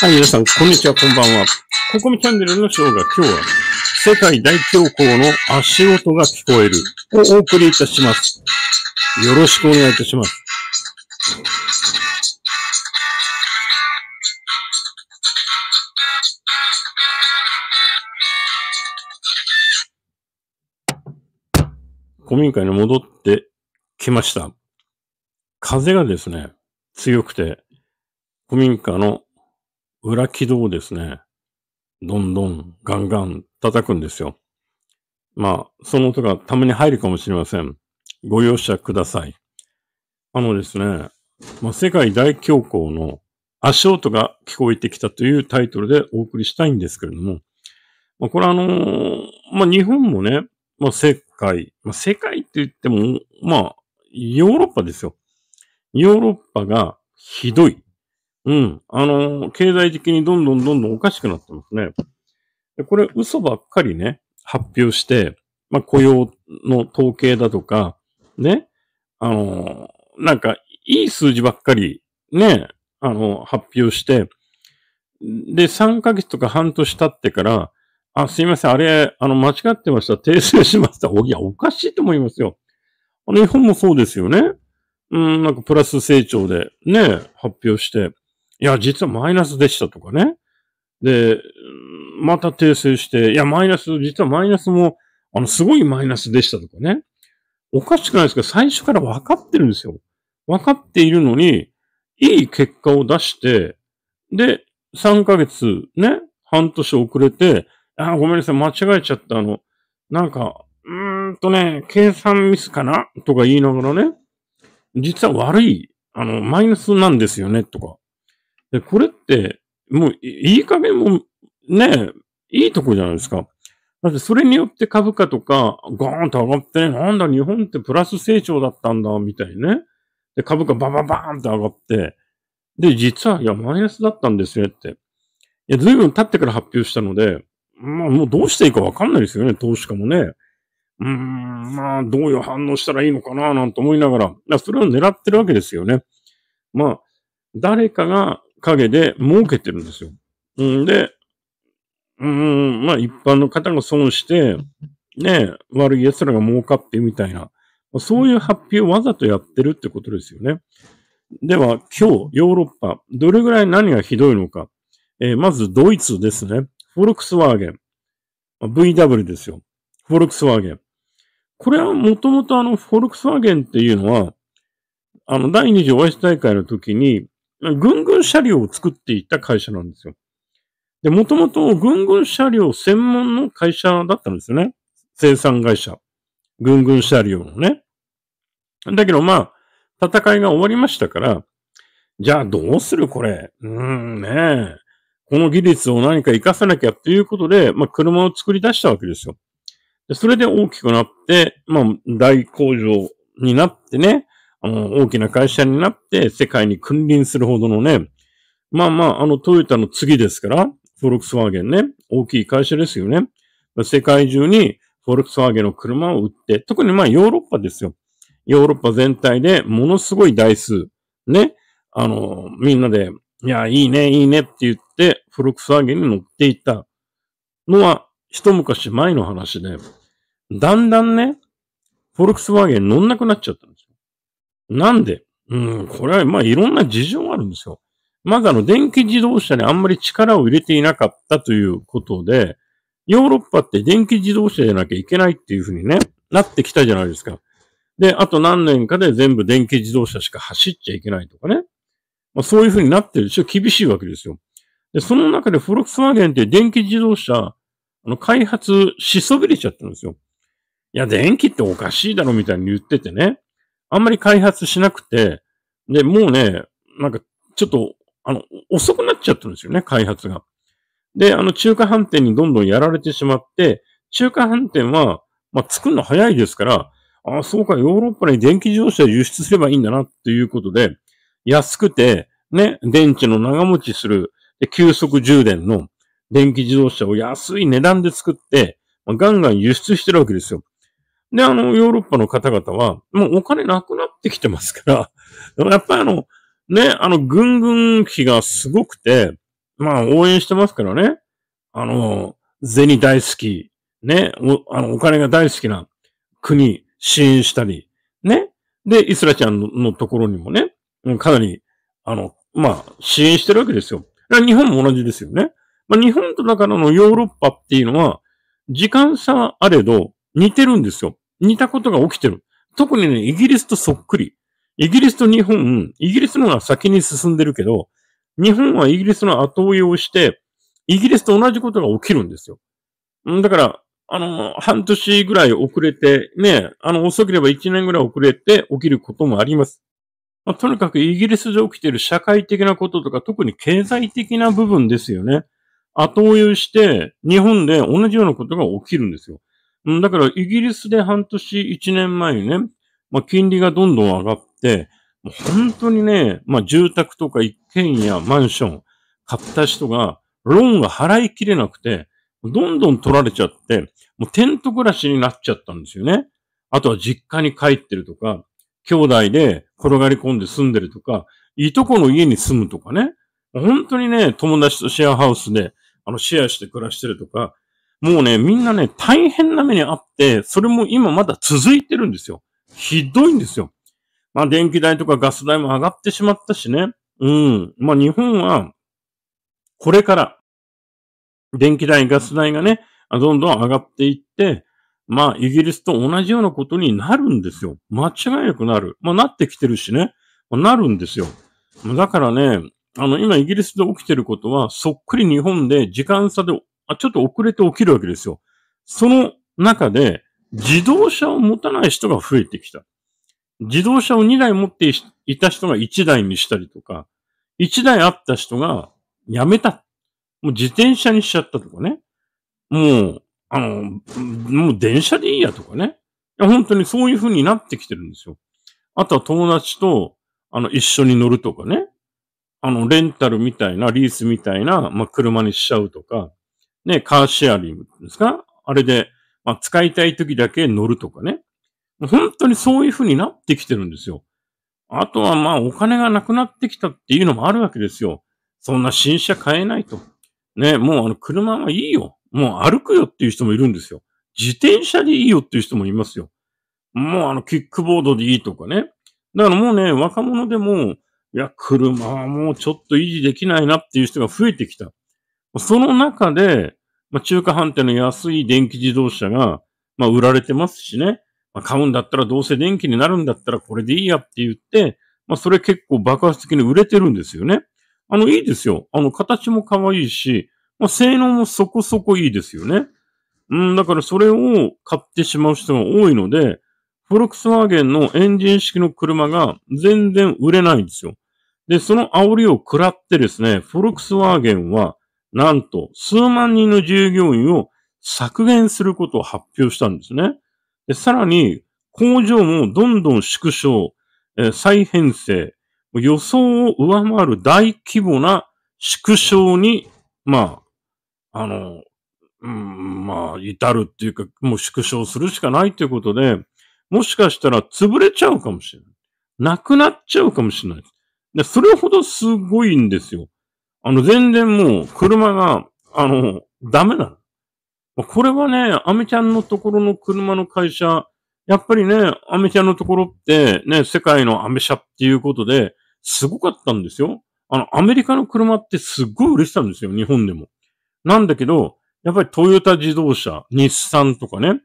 はい、皆さん、こんにちは、こんばんは。ココミチャンネルのショーが今日は、世界大恐慌の足音が聞こえるをお送りいたします。よろしくお願いいたします。古民家に戻ってきました。風がですね、強くて、古民家の裏軌道をですね、どんどんガンガン叩くんですよ。まあ、その音がたまに入るかもしれません。ご容赦ください。あのですね、まあ、世界大恐慌の足音が聞こえてきたというタイトルでお送りしたいんですけれども、まあ、これあのー、まあ、日本もね、まあ、世界、まあ、世界って言っても、まあ、ヨーロッパですよ。ヨーロッパがひどい。うん。あの、経済的にどんどんどんどんおかしくなってますね。でこれ嘘ばっかりね、発表して、まあ、雇用の統計だとか、ね、あの、なんか、いい数字ばっかり、ね、あの、発表して、で、3ヶ月とか半年経ってから、あ、すいません、あれ、あの、間違ってました、訂正しました。お、いや、おかしいと思いますよ。あの、日本もそうですよね。うん、なんかプラス成長でね、発表して、いや、実はマイナスでしたとかね。で、また訂正して、いや、マイナス、実はマイナスも、あの、すごいマイナスでしたとかね。おかしくないですか最初から分かってるんですよ。分かっているのに、いい結果を出して、で、3ヶ月ね、半年遅れて、あ、ごめんなさい、間違えちゃった。あの、なんか、うーんとね、計算ミスかなとか言いながらね、実は悪い、あの、マイナスなんですよね、とか。で、これって、もう、いい加減も、ね、いいとこじゃないですか。だってそれによって株価とか、ガーンと上がって、ね、なんだ、日本ってプラス成長だったんだ、みたいね。で、株価バババーンと上がって、で、実は、いや、マイナスだったんですよって。いや、随分経ってから発表したので、まあ、もうどうしていいかわかんないですよね、投資家もね。うーん、まあ、どういう反応したらいいのかな、なんて思いながら、それを狙ってるわけですよね。まあ、誰かが陰で儲けてるんですよ。んで、うーん、まあ、一般の方が損して、ね、悪い奴らが儲かってみたいな、そういう発表をわざとやってるってことですよね。では、今日、ヨーロッパ、どれぐらい何がひどいのか。えー、まず、ドイツですね。フォルクスワーゲン。VW ですよ。フォルクスワーゲン。これはもともとあの、フォルクスワーゲンっていうのは、あの、第二次オアシス大会の時に、ぐんぐん車両を作っていた会社なんですよ。で、もともとぐんぐん車両専門の会社だったんですよね。生産会社。ぐんぐん車両のね。だけどまあ、戦いが終わりましたから、じゃあどうするこれ。うーんねえ。この技術を何か活かさなきゃっていうことで、まあ車を作り出したわけですよ。で、それで大きくなって、まあ、大工場になってね、あの、大きな会社になって、世界に君臨するほどのね、まあまあ、あの、トヨタの次ですから、フォルクスワーゲンね、大きい会社ですよね。世界中にフォルクスワーゲンの車を売って、特にまあヨーロッパですよ。ヨーロッパ全体でものすごい台数、ね、あの、みんなで、いや、いいね、いいねって言って、フォルクスワーゲンに乗っていたのは、一昔前の話で、だんだんね、フォルクスワーゲン乗んなくなっちゃったんですよ。なんでうん、これは、まあ、いろんな事情があるんですよ。まずあの、電気自動車にあんまり力を入れていなかったということで、ヨーロッパって電気自動車じゃなきゃいけないっていうふうにね、なってきたじゃないですか。で、あと何年かで全部電気自動車しか走っちゃいけないとかね。まあ、そういうふうになってるでしょ。厳しいわけですよ。で、その中でフォルクスワーゲンって電気自動車、あの、開発しそびれちゃったんですよ。いや、電気っておかしいだろみたいに言っててね。あんまり開発しなくて、で、もうね、なんか、ちょっと、あの、遅くなっちゃってるんですよね、開発が。で、あの、中華飯店にどんどんやられてしまって、中華飯店は、まあ、作るの早いですから、ああ、そうか、ヨーロッパに電気自動車輸出すればいいんだな、ということで、安くて、ね、電池の長持ちする、で急速充電の電気自動車を安い値段で作って、まあ、ガンガン輸出してるわけですよ。で、あの、ヨーロッパの方々は、もうお金なくなってきてますから、やっぱりあの、ね、あの、ぐんぐん費がすごくて、まあ、応援してますからね。あの、銭大好き、ね、お、あの、お金が大好きな国、支援したり、ね。で、イスラちゃんのところにもね、かなり、あの、まあ、支援してるわけですよ。日本も同じですよね。まあ、日本とだからのヨーロッパっていうのは、時間差あれど、似てるんですよ。似たことが起きてる。特にね、イギリスとそっくり。イギリスと日本、イギリスの方が先に進んでるけど、日本はイギリスの後追いをして、イギリスと同じことが起きるんですよ。だから、あの、半年ぐらい遅れて、ね、あの、遅ければ1年ぐらい遅れて起きることもあります。まあ、とにかくイギリスで起きている社会的なこととか、特に経済的な部分ですよね。後追いをして、日本で同じようなことが起きるんですよ。うん、だからイギリスで半年、1年前にね、まあ、金利がどんどん上がって、もう本当にね、まあ、住宅とか一軒家、マンション、買った人が、ローンが払いきれなくて、どんどん取られちゃって、もうテント暮らしになっちゃったんですよね。あとは実家に帰ってるとか、兄弟で転がり込んで住んでるとか、いとこの家に住むとかね。本当にね、友達とシェアハウスで、あの、シェアして暮らしてるとか、もうね、みんなね、大変な目にあって、それも今まだ続いてるんですよ。ひどいんですよ。まあ、電気代とかガス代も上がってしまったしね。うん。まあ、日本は、これから、電気代、ガス代がね、どんどん上がっていって、まあ、イギリスと同じようなことになるんですよ。間違いなくなる。まあ、なってきてるしね。まあ、なるんですよ。だからね、あの、今イギリスで起きてることは、そっくり日本で時間差であ、ちょっと遅れて起きるわけですよ。その中で、自動車を持たない人が増えてきた。自動車を2台持っていた人が1台にしたりとか、1台あった人が辞めた。もう自転車にしちゃったとかね。もう、あの、もう電車でいいやとかね。本当にそういう風になってきてるんですよ。あとは友達と、あの、一緒に乗るとかね。あの、レンタルみたいな、リースみたいな、まあ、車にしちゃうとか。ね、カーシェアリングですかあれで、まあ、使いたい時だけ乗るとかね。本当にそういう風になってきてるんですよ。あとはまあお金がなくなってきたっていうのもあるわけですよ。そんな新車買えないと。ね、もうあの車はいいよ。もう歩くよっていう人もいるんですよ。自転車でいいよっていう人もいますよ。もうあのキックボードでいいとかね。だからもうね、若者でも、いや、車はもうちょっと維持できないなっていう人が増えてきた。その中で、まあ、中華飯店の安い電気自動車が、まあ、売られてますしね。まあ、買うんだったらどうせ電気になるんだったらこれでいいやって言って、まあ、それ結構爆発的に売れてるんですよね。あの、いいですよ。あの、形も可愛いし、まあ、性能もそこそこいいですよね。うん、だからそれを買ってしまう人が多いので、フォルクスワーゲンのエンジン式の車が全然売れないんですよ。で、その煽りを食らってですね、フォルクスワーゲンはなんと数万人の従業員を削減することを発表したんですね。でさらに、工場もどんどん縮小、え再編成、予想を上回る大規模な縮小に、まあ、あの、うん、まあ、至るっていうか、もう縮小するしかないということで、もしかしたら潰れちゃうかもしれない。なくなっちゃうかもしれない。で、それほどすごいんですよ。あの、全然もう、車が、あの、ダメなの。これはね、アメちゃんのところの車の会社、やっぱりね、アメちゃんのところって、ね、世界のアメ車っていうことで、すごかったんですよ。あの、アメリカの車ってすっごい売れてたんですよ、日本でも。なんだけど、やっぱりトヨタ自動車、日産とかね、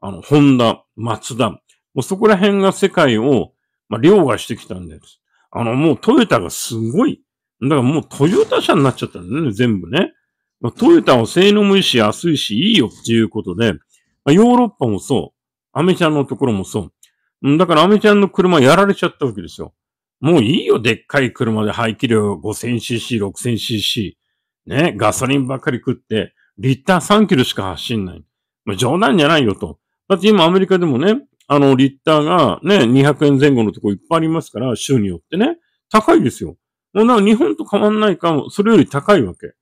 あの、ホンダ、マツダ、もうそこら辺が世界を、まあ、凌駕してきたんです。あの、もうトヨタがすごい、だからもうトヨタ車になっちゃったんだね、全部ね。まあ、トヨタは性能もいいし、安いし、いいよっていうことで、まあ、ヨーロッパもそう。アメちゃんのところもそう。だからアメちゃんの車やられちゃったわけですよ。もういいよ、でっかい車で排気量 5000cc、6000cc。ね、ガソリンばっかり食って、リッター3キロしか走んない。まあ、冗談じゃないよと。だって今アメリカでもね、あの、リッターがね、200円前後のとこいっぱいありますから、州によってね、高いですよ。もうな、日本と変わんないかも、それより高いわけ。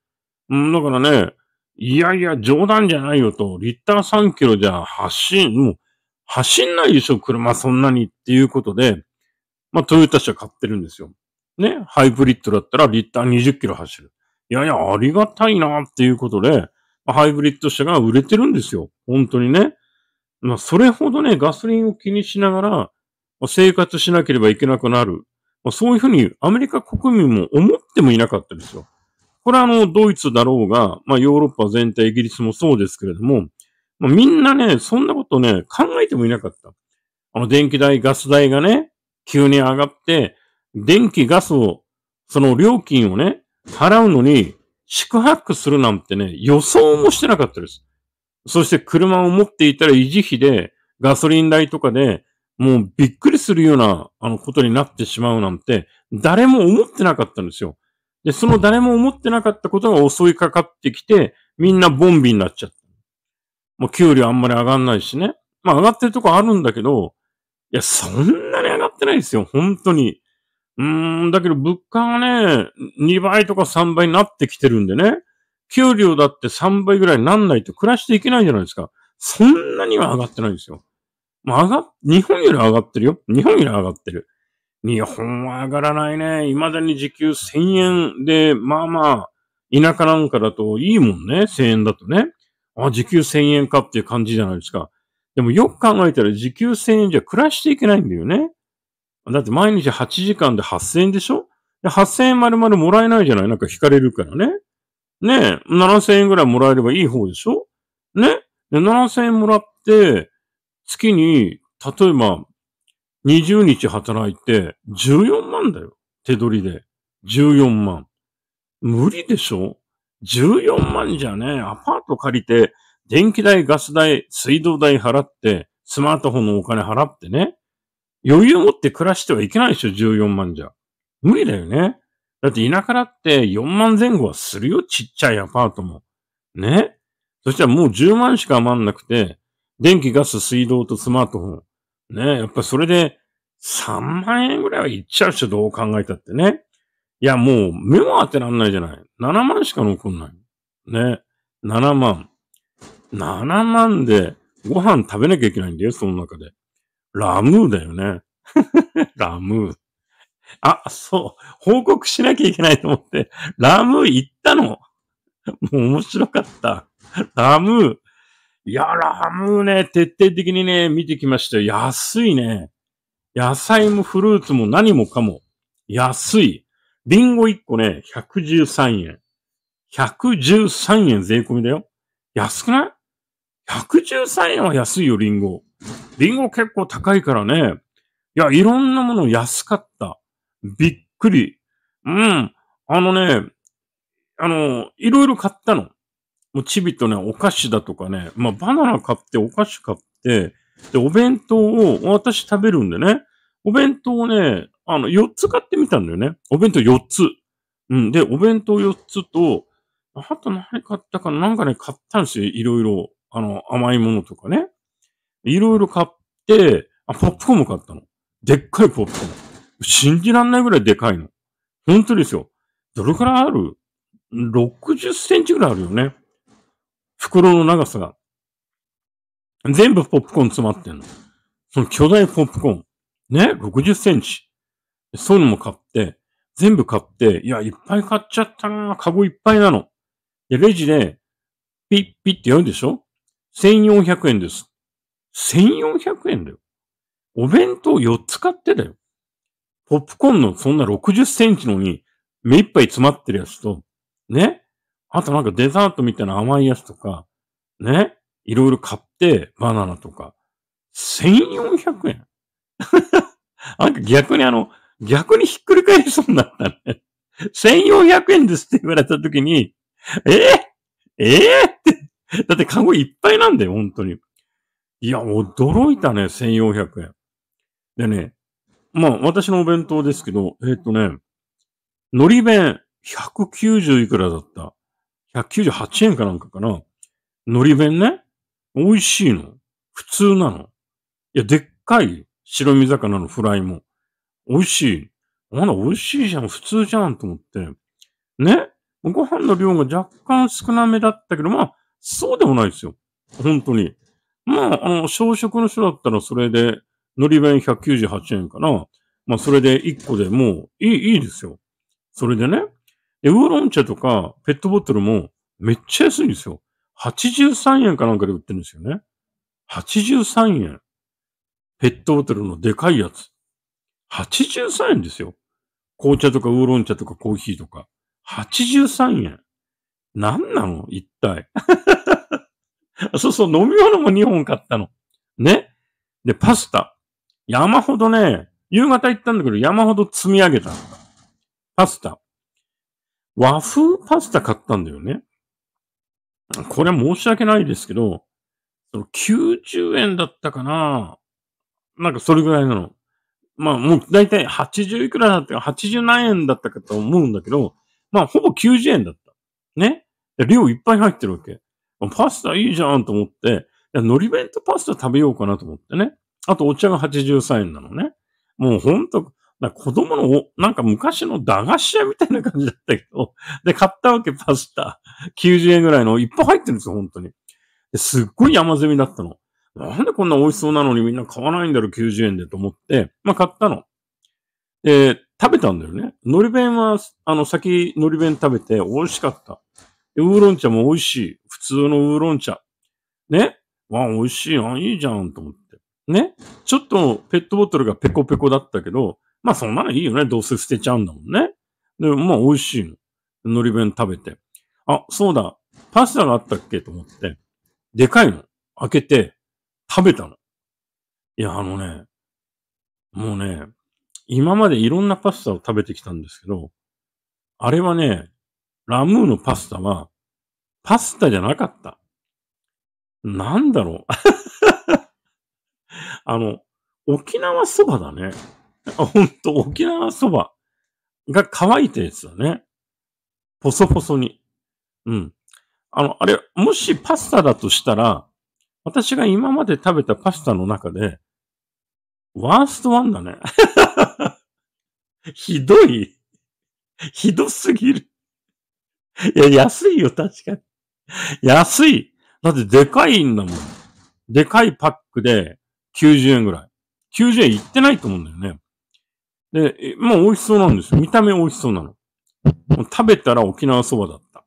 うん、だからね、いやいや、冗談じゃないよと、リッター3キロじゃ走ん、もう、走んないでしょ、車そんなにっていうことで、まあ、トヨタ車買ってるんですよ。ね、ハイブリッドだったらリッター20キロ走る。いやいや、ありがたいなっていうことで、ハイブリッド車が売れてるんですよ。本当にね。まあ、それほどね、ガソリンを気にしながら、生活しなければいけなくなる。そういうふうにアメリカ国民も思ってもいなかったですよ。これはあの、ドイツだろうが、まあヨーロッパ全体、イギリスもそうですけれども、まあ、みんなね、そんなことね、考えてもいなかった。あの、電気代、ガス代がね、急に上がって、電気、ガスを、その料金をね、払うのに、宿泊するなんてね、予想もしてなかったです。そして車を持っていたら維持費で、ガソリン代とかで、もうびっくりするような、あの、ことになってしまうなんて、誰も思ってなかったんですよ。で、その誰も思ってなかったことが襲いかかってきて、みんなボンビになっちゃった。もう給料あんまり上がんないしね。まあ上がってるとこあるんだけど、いや、そんなに上がってないですよ、本当に。うーん、だけど物価がね、2倍とか3倍になってきてるんでね。給料だって3倍ぐらいになんないと暮らしていけないじゃないですか。そんなには上がってないんですよ。まあ、上が、日本より上がってるよ。日本より上がってる。日本は上がらないね。未だに時給1000円で、まあまあ、田舎なんかだといいもんね。1000円だとね。あ、時給1000円かっていう感じじゃないですか。でもよく考えたら時給1000円じゃ暮らしていけないんだよね。だって毎日8時間で8000円でしょで ?8000 円丸々もらえないじゃないなんか引かれるからね。ねえ、7000円ぐらいもらえればいい方でしょねで ?7000 円もらって、月に、例えば、20日働いて、14万だよ。手取りで。14万。無理でしょ ?14 万じゃね、アパート借りて、電気代、ガス代、水道代払って、スマートフォンのお金払ってね。余裕を持って暮らしてはいけないでしょ、14万じゃ。無理だよね。だって田舎だって4万前後はするよ、ちっちゃいアパートも。ね。そしたらもう10万しか余んなくて、電気、ガス、水道とスマートフォン。ね、やっぱそれで3万円ぐらいはいっちゃう人どう考えたってね。いや、もう目も当てらんないじゃない。7万しか残んない。ね、7万。7万でご飯食べなきゃいけないんだよ、その中で。ラムーだよね。ラムー。あ、そう。報告しなきゃいけないと思って、ラムー行ったの。もう面白かった。ラムー。いや、ラムね、徹底的にね、見てきましたよ。安いね。野菜もフルーツも何もかも。安い。リンゴ1個ね、113円。113円税込みだよ。安くない ?113 円は安いよ、リンゴ。リンゴ結構高いからね。いや、いろんなもの安かった。びっくり。うん。あのね、あの、いろいろ買ったの。もうチビとね、お菓子だとかね、まあバナナ買ってお菓子買って、で、お弁当を私食べるんでね、お弁当をね、あの、4つ買ってみたんだよね。お弁当4つ。うん。で、お弁当4つと、あと何買ったかなんかね、買ったんですよ。いろいろ。あの、甘いものとかね。いろいろ買って、あ、ポップコーンも買ったの。でっかいポップコーン。信じらんないぐらいでかいの。本当ですよ。どれくらいある ?60 センチぐらいあるよね。袋の長さが。全部ポップコーン詰まってんの。その巨大ポップコーン。ね、60センチ。そういうのも買って、全部買って、いや、いっぱい買っちゃったなカゴいっぱいなの。で、レジで、ピッピッってやるでしょ ?1400 円です。1400円だよ。お弁当4つ買ってだよ。ポップコーンのそんな60センチのに、目いっぱい詰まってるやつと、ね、あとなんかデザートみたいな甘いやつとか、ね。いろいろ買って、バナナとか。1400円 なんか逆にあの、逆にひっくり返りそうになったね。1400円ですって言われた時に、えー、ええって。だってカゴいっぱいなんだよ、本当に。いや、驚いたね、1400円。でね、まあ、私のお弁当ですけど、えっ、ー、とね、海苔弁190いくらだった。198円かなんかかな。海苔弁ね。美味しいの。普通なの。いや、でっかい白身魚のフライも。美味しい。まだ美味しいじゃん。普通じゃんと思って。ね。ご飯の量が若干少なめだったけど、まあ、そうでもないですよ。本当に。まあ、あの、小食の人だったらそれで、海苔弁198円かな。まあ、それで1個でもういい、いいですよ。それでね、で、ウーロン茶とかペットボトルもめっちゃ安いんですよ。83円かなんかで売ってるんですよね。83円。ペットボトルのでかいやつ。83円ですよ。紅茶とかウーロン茶とかコーヒーとか。83円。なんなの一体。そうそう、飲み物も2本買ったの。ね。で、パスタ。山ほどね、夕方行ったんだけど山ほど積み上げたの。パスタ。和風パスタ買ったんだよね。これは申し訳ないですけど、その90円だったかななんかそれぐらいなの。まあもうだいたい80いくらだったか、80何円だったかと思うんだけど、まあほぼ90円だった。ね量いっぱい入ってるわけ。パスタいいじゃんと思って、海苔弁とパスタ食べようかなと思ってね。あとお茶が83円なのね。もうほんと、な子供の、なんか昔の駄菓子屋みたいな感じだったけど、で、買ったわけパスタ。90円ぐらいのいっぱい入ってるんですよ、本当に。すっごい山積みだったの。なんでこんな美味しそうなのにみんな買わないんだろう、90円でと思って、まあ買ったの。で、食べたんだよね。海苔弁は、あの、先海苔弁食べて美味しかった。で、ウーロン茶も美味しい。普通のウーロン茶。ね。わ美味しいあ、いいじゃん、と思って。ね。ちょっとペットボトルがペコペコだったけど、まあそんなのいいよね。どうせ捨てちゃうんだもんね。で、もまあ美味しいの。海苔弁食べて。あ、そうだ。パスタがあったっけと思って。でかいの。開けて、食べたの。いや、あのね、もうね、今までいろんなパスタを食べてきたんですけど、あれはね、ラムーのパスタは、パスタじゃなかった。なんだろう。あの、沖縄そばだね。ほんと、沖縄そばが乾いてるんですよね。ポソポソに。うん。あの、あれ、もしパスタだとしたら、私が今まで食べたパスタの中で、ワーストワンだね。ひどい。ひどすぎる。いや、安いよ、確かに。安い。だってでかいんだもん。でかいパックで90円ぐらい。90円いってないと思うんだよね。で、もう美味しそうなんですよ。見た目美味しそうなの。食べたら沖縄そばだった。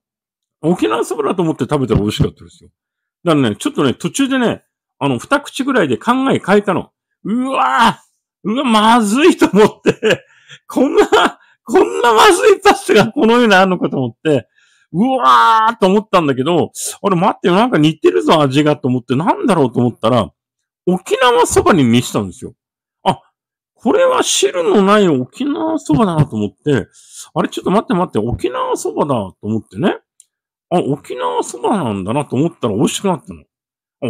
沖縄そばだと思って食べたら美味しかったですよ。だからね、ちょっとね、途中でね、あの、二口ぐらいで考え変えたの。うわぁうわ、まずいと思ってこんな、こんなまずいパスタがこの世にあるのかと思って、うわーと思ったんだけど、あれ待ってよ、なんか似てるぞ、味がと思って、なんだろうと思ったら、沖縄そばに見せたんですよ。これは汁のない沖縄そばだなと思って、あれちょっと待って待って、沖縄そばだと思ってね。あ、沖縄そばなんだなと思ったら美味しくなったの。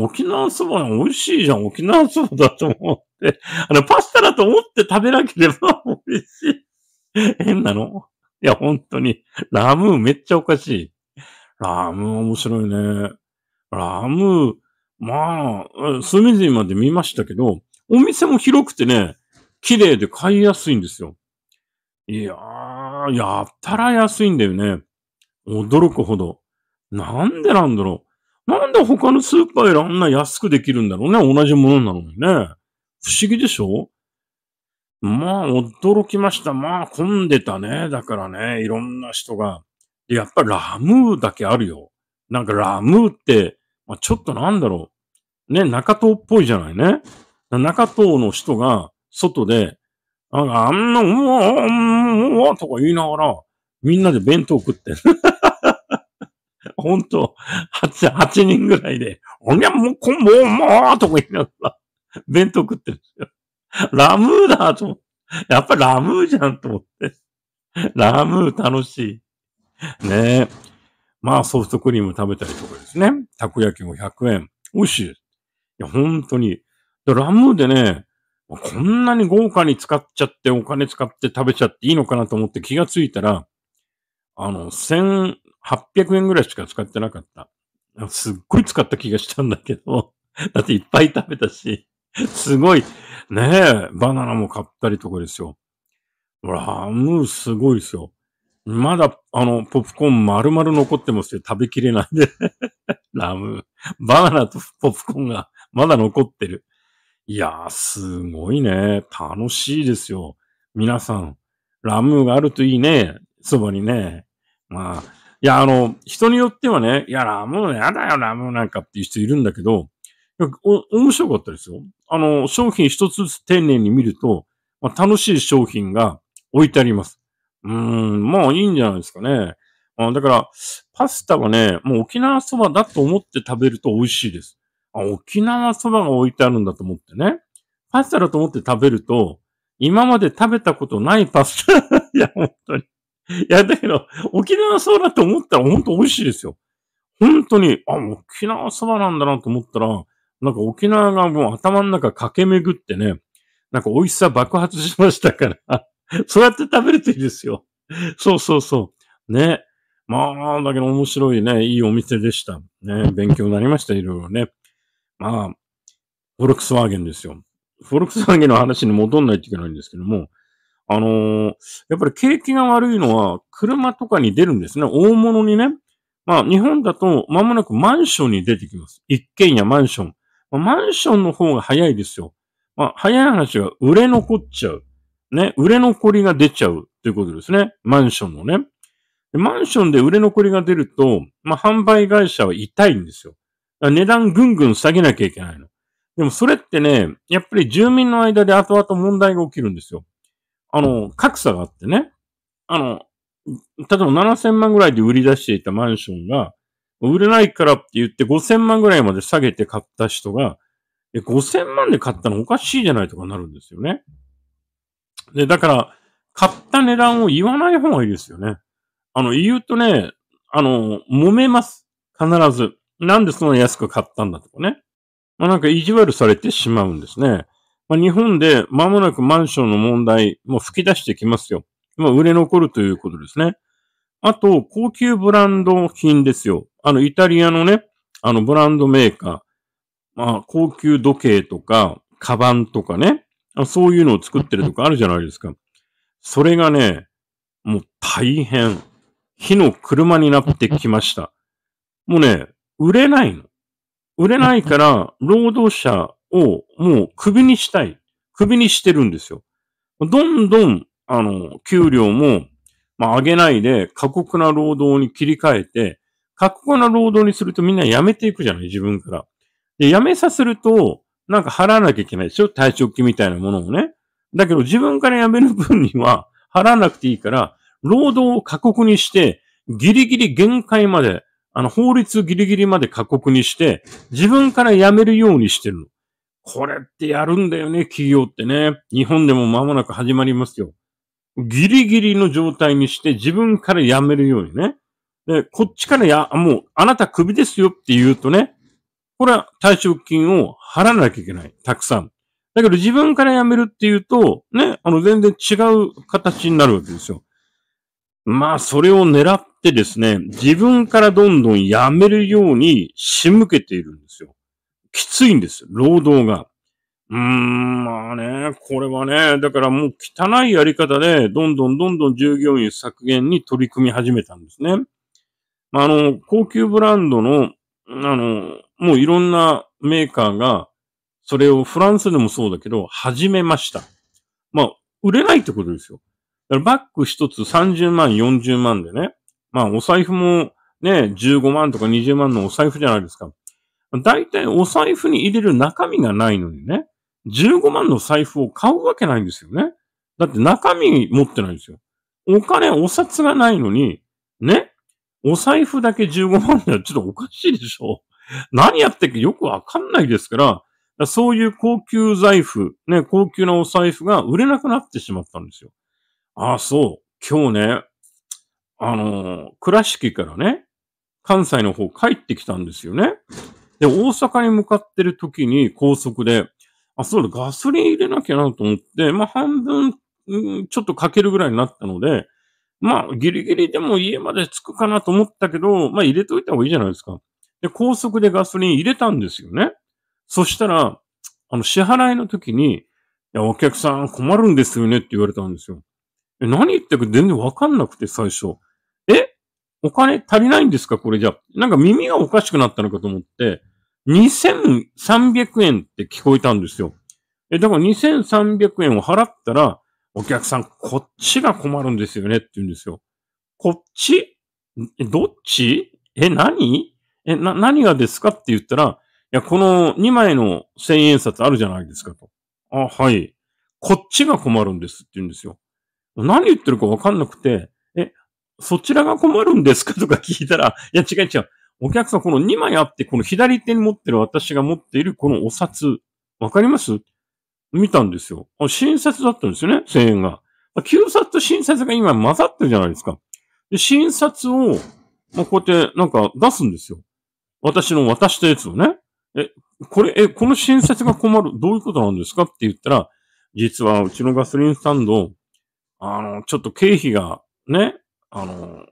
沖縄そば美味しいじゃん。沖縄そばだと思って。あの、パスタだと思って食べなければ 美味しい。変なのいや、本当に。ラムーめっちゃおかしい。ラムー面白いね。ラムー、まあ、隅々まで見ましたけど、お店も広くてね、綺麗で買いやすいんですよ。いやー、やったら安いんだよね。驚くほど。なんでなんだろう。なんで他のスーパーよりあんな安くできるんだろうね。同じものなのにね。不思議でしょまあ、驚きました。まあ、混んでたね。だからね、いろんな人が。やっぱラムーだけあるよ。なんかラムーって、まあ、ちょっとなんだろう。ね、中東っぽいじゃないね。中東の人が、外で、あんあんな、うぁ、うぁ、とか言いながら、みんなで弁当食ってる。ほんと、8、8人ぐらいで、おにゃ、もう、こん、もう、もう、とか言いながら、弁当食ってるんですよ。ラムーだとやっぱりラムーじゃんと思って。ラムー楽しい。ねえ。まあ、ソフトクリーム食べたりとかですね。たこ焼きも100円。美味しい。いや、本当に。ラムーでね、こんなに豪華に使っちゃってお金使って食べちゃっていいのかなと思って気がついたら、あの、1800円ぐらいしか使ってなかった。すっごい使った気がしたんだけど、だっていっぱい食べたし、すごい、ねえ、バナナも買ったりとかですよ。ほら、ムすごいですよ。まだ、あの、ポップコーン丸々残ってますよ。食べきれないで。ラム。バナナとポップコーンがまだ残ってる。いやー、すごいね。楽しいですよ。皆さん、ラムーがあるといいね。そばにね。まあ、いや、あの、人によってはね、いや、ラムーやだよ、ラムーなんかっていう人いるんだけど、お、面白かったですよ。あの、商品一つずつ丁寧に見ると、まあ、楽しい商品が置いてあります。うーん、まあいいんじゃないですかね。あだから、パスタはね、もう沖縄そばだと思って食べると美味しいです。あ、沖縄そばが置いてあるんだと思ってね。パスタだと思って食べると、今まで食べたことないパスタ。いや、本当に。いや、だけど、沖縄そばだと思ったら本当美味しいですよ。本当に、あ、沖縄そばなんだなと思ったら、なんか沖縄がもう頭の中駆け巡ってね、なんか美味しさ爆発しましたから そうやって食べるといいですよ。そうそうそう。ね。まあ、だけど面白いね、いいお店でした。ね、勉強になりました、いろいろね。まあ、フォルクスワーゲンですよ。フォルクスワーゲンの話に戻んないといけないんですけども、あのー、やっぱり景気が悪いのは車とかに出るんですね。大物にね。まあ、日本だと間もなくマンションに出てきます。一軒家、マンション。まあ、マンションの方が早いですよ。まあ、早い話は売れ残っちゃう。ね、売れ残りが出ちゃうということですね。マンションのね。マンションで売れ残りが出ると、まあ、販売会社は痛いんですよ。値段ぐんぐん下げなきゃいけないの。でもそれってね、やっぱり住民の間で後々問題が起きるんですよ。あの、格差があってね。あの、例えば7000万ぐらいで売り出していたマンションが、売れないからって言って5000万ぐらいまで下げて買った人が、5000万で買ったのおかしいじゃないとかなるんですよね。で、だから、買った値段を言わない方がいいですよね。あの、言うとね、あの、揉めます。必ず。なんでそんな安く買ったんだとかね。まあなんか意地悪されてしまうんですね。まあ日本で間もなくマンションの問題、もう吹き出してきますよ。まあ売れ残るということですね。あと、高級ブランド品ですよ。あの、イタリアのね、あの、ブランドメーカー。まあ、高級時計とか、カバンとかね。そういうのを作ってるとかあるじゃないですか。それがね、もう大変。火の車になってきました。もうね、売れないの。売れないから、労働者をもう首にしたい。首にしてるんですよ。どんどん、あの、給料も、まあ、上げないで、過酷な労働に切り替えて、過酷な労働にするとみんな辞めていくじゃない、自分から。で、辞めさせると、なんか払わなきゃいけないでしょ退職金みたいなものをね。だけど自分から辞める分には払わなくていいから、労働を過酷にして、ギリギリ限界まであの、法律ギリギリまで過酷にして、自分から辞めるようにしてるの。これってやるんだよね、企業ってね。日本でも間もなく始まりますよ。ギリギリの状態にして自分から辞めるようにね。で、こっちからや、もう、あなたクビですよって言うとね、これは退職金を払わなきゃいけない。たくさん。だけど自分から辞めるっていうと、ね、あの全然違う形になるわけですよ。まあ、それを狙っってですね、自分からどんどんやめるように仕向けているんですよ。きついんですよ、労働が。うーん、まあね、これはね、だからもう汚いやり方で、どんどんどんどん従業員削減に取り組み始めたんですね。まあ、の、高級ブランドの、あの、もういろんなメーカーが、それをフランスでもそうだけど、始めました。まあ、売れないってことですよ。だからバッグ一つ30万、40万でね、まあ、お財布もね、15万とか20万のお財布じゃないですか。だいたいお財布に入れる中身がないのにね、15万の財布を買うわけないんですよね。だって中身持ってないんですよ。お金、お札がないのに、ね、お財布だけ15万ではちょっとおかしいでしょ。何やってっかよくわかんないですから、そういう高級財布、ね、高級なお財布が売れなくなってしまったんですよ。ああ、そう。今日ね、あの、倉敷からね、関西の方帰ってきたんですよね。で、大阪に向かってる時に高速で、あ、そうだ、ガソリン入れなきゃなと思って、まあ半分、ちょっとかけるぐらいになったので、まあギリギリでも家まで着くかなと思ったけど、まあ入れといた方がいいじゃないですか。で、高速でガソリン入れたんですよね。そしたら、あの、支払いの時に、いや、お客さん困るんですよねって言われたんですよ。え、何言ってるか全然わかんなくて、最初。お金足りないんですかこれじゃ。なんか耳がおかしくなったのかと思って、2300円って聞こえたんですよ。え、だから2300円を払ったら、お客さん、こっちが困るんですよねって言うんですよ。こっちどっちえ、何え、な、何がですかって言ったら、いや、この2枚の千円札あるじゃないですかと。あ、はい。こっちが困るんですって言うんですよ。何言ってるかわかんなくて、え、そちらが困るんですかとか聞いたら、いや違う違う。お客さん、この2枚あって、この左手に持ってる私が持っているこのお札、わかります見たんですよ。新札だったんですよね、1000円が。旧札と新札が今混ざってるじゃないですか。で、新札を、まあ、こうやってなんか出すんですよ。私の渡したやつをね。え、これ、え、この新札が困る、どういうことなんですかって言ったら、実はうちのガソリンスタンド、あの、ちょっと経費がね、あの、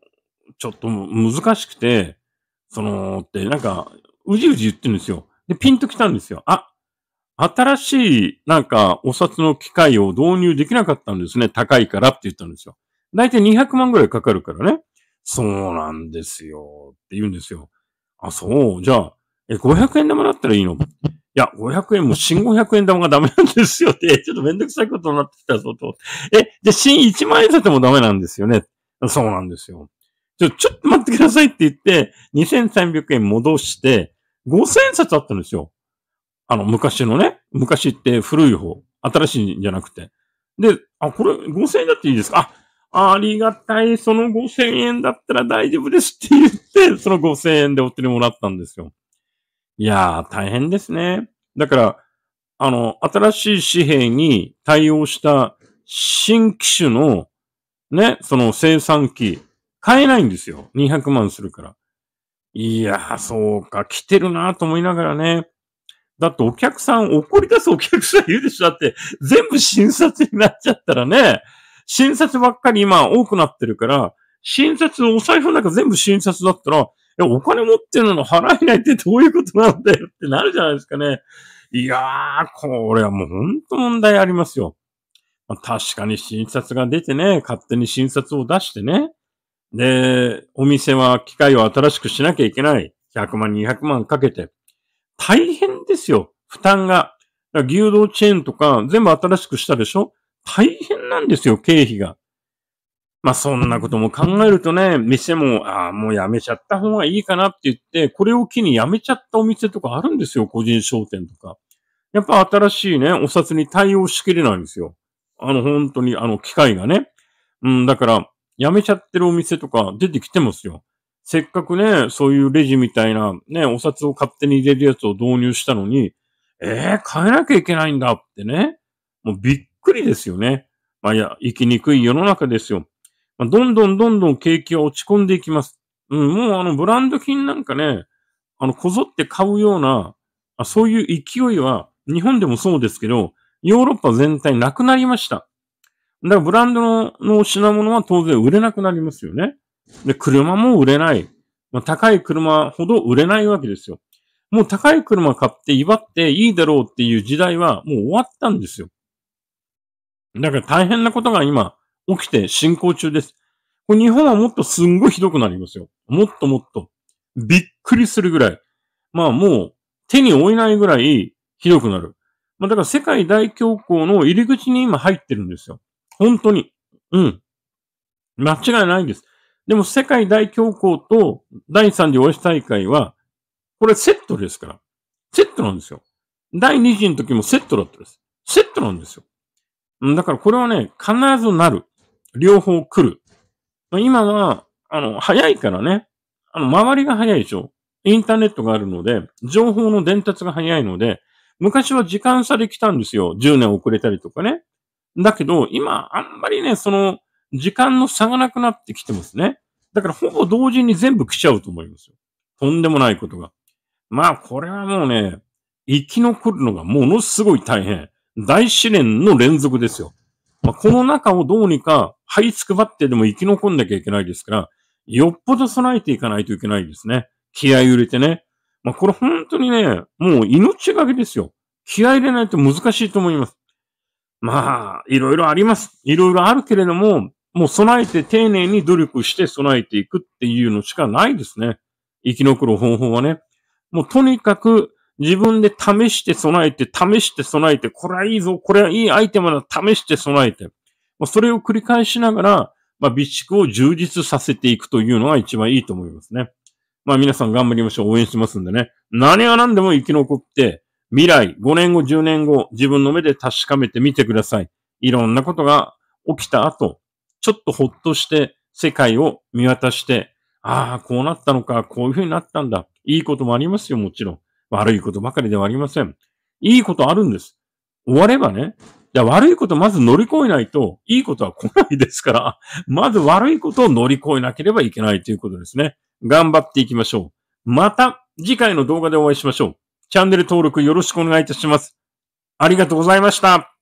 ちょっと難しくて、その、って、なんか、うじうじ言ってるんですよ。で、ピンと来たんですよ。あ、新しい、なんか、お札の機械を導入できなかったんですね。高いからって言ったんですよ。だいたい200万ぐらいかかるからね。そうなんですよ。って言うんですよ。あ、そう。じゃあ、え、500円玉だったらいいのいや、500円も新500円玉がダメなんですよって、ちょっとめんどくさいことになってきたぞと。え、じゃ新1万円札もダメなんですよね。そうなんですよ。ちょ、ちょっと待ってくださいって言って、2300円戻して、5000円札あったんですよ。あの、昔のね、昔って古い方、新しいんじゃなくて。で、あ、これ5000円だっていいですかあ、ありがたい、その5000円だったら大丈夫ですって言って、その5000円でお手にもらったんですよ。いやー、大変ですね。だから、あの、新しい紙幣に対応した新機種のね、その生産機、買えないんですよ。200万するから。いやー、そうか、来てるなと思いながらね。だってお客さん、怒り出すお客さんいるでしょだって、全部診察になっちゃったらね、診察ばっかり今多くなってるから、診察、お財布の中全部診察だったら、え、お金持ってるの払えないってどういうことなんだよってなるじゃないですかね。いやー、これはもうほんと問題ありますよ。まあ、確かに診察が出てね、勝手に診察を出してね。で、お店は機械を新しくしなきゃいけない。100万、200万かけて。大変ですよ。負担が。牛丼チェーンとか全部新しくしたでしょ大変なんですよ、経費が。まあそんなことも考えるとね、店も、ああ、もうやめちゃった方がいいかなって言って、これを機にやめちゃったお店とかあるんですよ、個人商店とか。やっぱ新しいね、お札に対応しきれないんですよ。あの、本当にあの、機械がね。うん、だから、やめちゃってるお店とか出てきてますよ。せっかくね、そういうレジみたいな、ね、お札を勝手に入れるやつを導入したのに、えー、変えなきゃいけないんだってね。もうびっくりですよね。まあいや、生きにくい世の中ですよ。まあ、どんどんどんどん景気は落ち込んでいきます。うん、もうあのブランド品なんかね、あの、こぞって買うような、あそういう勢いは、日本でもそうですけど、ヨーロッパ全体なくなりました。だからブランドのの品物は当然売れなくなりますよね。で、車も売れない。まあ、高い車ほど売れないわけですよ。もう高い車買って威張っていいだろうっていう時代はもう終わったんですよ。だから大変なことが今起きて進行中です。これ日本はもっとすんごいひどくなりますよ。もっともっと。びっくりするぐらい。まあもう手に負えないぐらいひどくなる。まあ、だから世界大恐慌の入り口に今入ってるんですよ。本当に。うん。間違いないんです。でも世界大恐慌と第3次オエ大会は、これセットですから。セットなんですよ。第2次の時もセットだったです。セットなんですよ。だからこれはね、必ずなる。両方来る。今は、あの、早いからね。あの、周りが早いでしょ。インターネットがあるので、情報の伝達が早いので、昔は時間差で来たんですよ。10年遅れたりとかね。だけど、今、あんまりね、その、時間の差がなくなってきてますね。だから、ほぼ同時に全部来ちゃうと思いますよ。とんでもないことが。まあ、これはもうね、生き残るのがものすごい大変。大試練の連続ですよ。まあ、この中をどうにか、這いつくばってでも生き残んなきゃいけないですから、よっぽど備えていかないといけないですね。気合を入れてね。まあ、これ本当にね、もう命がけですよ。気合入れないと難しいと思います。まあ、いろいろあります。いろいろあるけれども、もう備えて丁寧に努力して備えていくっていうのしかないですね。生き残る方法はね。もうとにかく自分で試して備えて、試して備えて、これはいいぞ、これはいいアイテムだ、試して備えて。まそれを繰り返しながら、まあ、備蓄を充実させていくというのが一番いいと思いますね。まあ皆さん頑張りましょう。応援しますんでね。何が何でも生き残って、未来、5年後、10年後、自分の目で確かめてみてください。いろんなことが起きた後、ちょっとほっとして世界を見渡して、ああ、こうなったのか、こういうふうになったんだ。いいこともありますよ、もちろん。悪いことばかりではありません。いいことあるんです。終わればね、じゃあ悪いことまず乗り越えないと、いいことは来ないですから、まず悪いことを乗り越えなければいけないということですね。頑張っていきましょう。また次回の動画でお会いしましょう。チャンネル登録よろしくお願いいたします。ありがとうございました。